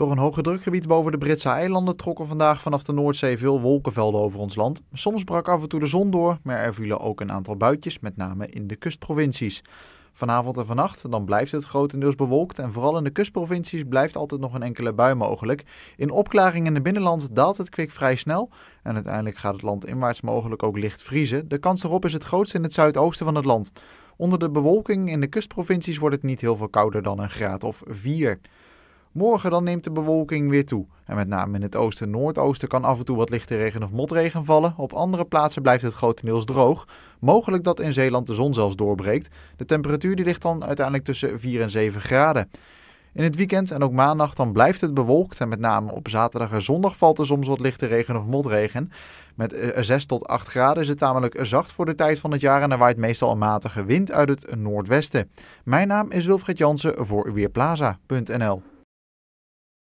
Door een hoge drukgebied boven de Britse eilanden trokken vandaag vanaf de Noordzee veel wolkenvelden over ons land. Soms brak af en toe de zon door, maar er vielen ook een aantal buitjes, met name in de kustprovincies. Vanavond en vannacht dan blijft het grotendeels bewolkt en vooral in de kustprovincies blijft altijd nog een enkele bui mogelijk. In opklaringen in het binnenland daalt het kwik vrij snel en uiteindelijk gaat het land inwaarts mogelijk ook licht vriezen. De kans erop is het grootst in het zuidoosten van het land. Onder de bewolking in de kustprovincies wordt het niet heel veel kouder dan een graad of 4. Morgen dan neemt de bewolking weer toe. En met name in het oosten en noordoosten kan af en toe wat lichte regen of motregen vallen. Op andere plaatsen blijft het grotendeels droog. Mogelijk dat in Zeeland de zon zelfs doorbreekt. De temperatuur die ligt dan uiteindelijk tussen 4 en 7 graden. In het weekend en ook maandag dan blijft het bewolkt en met name op zaterdag en zondag valt er soms wat lichte regen of motregen. Met 6 eh, eh, tot 8 graden is het namelijk eh, zacht voor de tijd van het jaar en er waait meestal een matige wind uit het noordwesten. Mijn naam is Wilfred Jansen voor Weerplaza.nl